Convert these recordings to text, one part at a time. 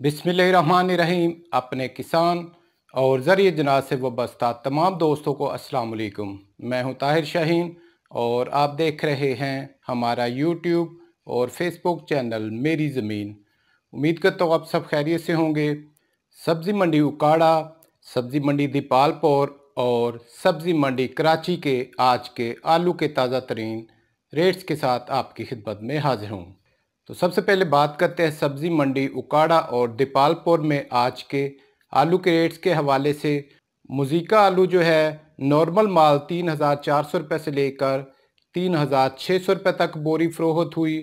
बिसमीम अपने किसान और ज़रिए जनाज से वस्ता तमाम दोस्तों को अस्सलाम वालेकुम मैं हूं ताहिर शाहीन और आप देख रहे हैं हमारा यूट्यूब और फेसबुक चैनल मेरी ज़मीन उम्मीद करता हूं आप सब खैरियत से होंगे सब्ज़ी मंडी उकाड़ा सब्ज़ी मंडी दीपालपुर और सब्ज़ी मंडी कराची के आज के आलू के ताज़ा तरीन रेट्स के साथ आपकी खिदमत में हाजिर हूँ तो सबसे पहले बात करते हैं सब्जी मंडी उकाड़ा और दीपालपुर में आज के आलू के रेट्स के हवाले से मुजीका आलू जो है नॉर्मल माल तीन हज़ार चार सौ रुपये से लेकर तीन हज़ार छः सौ रुपये तक बोरी फ़रोहत हुई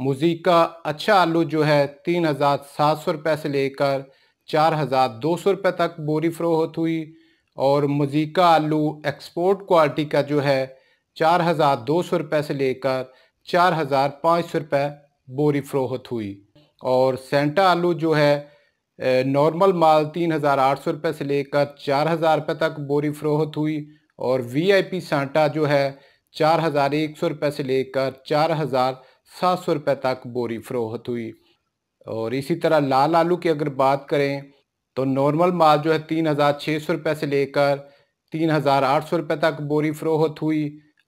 मुजीका अच्छा आलू जो है तीन हज़ार सात सौ रुपये से लेकर चार हज़ार दो सौ रुपये तक बोरी फ़रोहत हुई और मुजीका आलू एक्सपोर्ट क्वालिटी का जो है चार हज़ार दो सौ रुपये से लेकर चार हज़ार पाँच सौ रुपये बोरी फरोहत हुई और सेंटा आलू जो है नॉर्मल माल तीन हज़ार आठ सौ रुपये से लेकर चार हज़ार रुपये तक बोरी फरोहत हुई और वीआईपी सेंटा जो है चार हज़ार एक सौ रुपये से लेकर चार हज़ार सात सौ रुपये तक बोरी फरोहत हुई और इसी तरह लाल आलू की अगर बात करें तो नॉर्मल माल जो है तीन हज़ार छः सौ रुपये से लेकर तीन हज़ार आठ सौ रुपये तक बोरी फरोहत हुई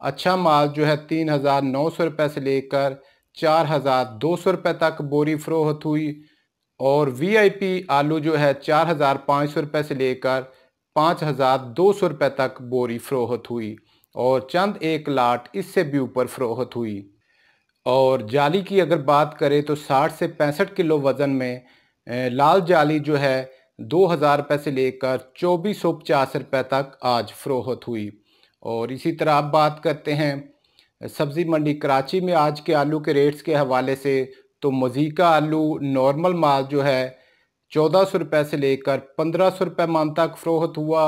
अच्छा माल जो है तीन हज़ार नौ सौ रुपये से लेकर चार हज़ार दो सौ रुपये तक बोरी फरोहत हुई और वीआईपी आलू जो है चार हज़ार पाँच सौ रुपये से लेकर पाँच हज़ार दो सौ रुपये तक बोरी फरोहत हुई और चंद एक लाट इससे भी ऊपर फरोहत हुई और जाली की अगर बात करें तो साठ से पैंसठ किलो वज़न में लाल जाली जो है दो हज़ार रुपये से लेकर चौबीस सौ पचास रुपये तक आज फरोहत हुई और इसी तरह आप बात करते हैं सब्जी मंडी कराची में आज के आलू के रेट्स के हवाले से तो मजीका आलू नॉर्मल माल जो है चौदह सौ रुपये से लेकर पंद्रह सौ रुपये मान तक फ़रोहत हुआ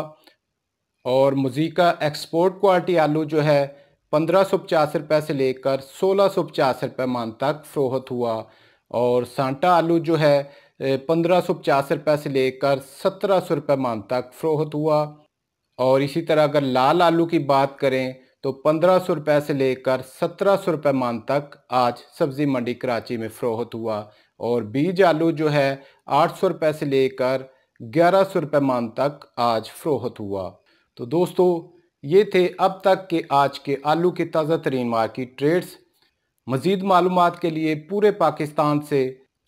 और मजीका एक्सपोर्ट क्वालिटी आलू जो है पंद्रह सौ पचास रुपये से लेकर सोलह सौ पचास रुपये मान तक फ़रोहत हुआ और सांटा आलू जो है पंद्रह सौ पचास रुपये से लेकर सत्रह सौ रुपये मान तक फ़रोहत हुआ और इसी तरह अगर लाल आलू की बात करें तो पंद्रह सौ रुपये से लेकर सत्रह सौ रुपये मान तक आज सब्ज़ी मंडी कराची में फ़रोहत हुआ और बीज आलू जो है आठ सौ रुपये से लेकर ग्यारह सौ रुपये मान तक आज फ़रोहत हुआ तो दोस्तों ये थे अब तक के आज के आलू के ताज़ा तरीन मार्केट ट्रेड्स मज़ीद मालूम के लिए पूरे पाकिस्तान से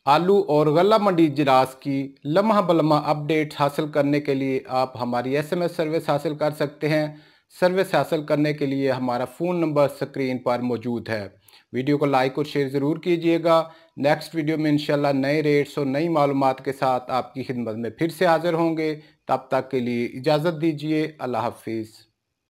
आलू और गला मंडी इजलास की लम्हा बलमा अपडेट हासिल करने के लिए आप हमारी एसएमएस सर्विस हासिल कर सकते हैं सर्विस हासिल करने के लिए हमारा फ़ोन नंबर स्क्रीन पर मौजूद है वीडियो को लाइक और शेयर ज़रूर कीजिएगा नेक्स्ट वीडियो में इंशाल्लाह नए रेट्स और नई मालूम के साथ आपकी खिदमत में फिर से हाज़िर होंगे तब तक के लिए इजाज़त दीजिए अल्लाह हाफिज़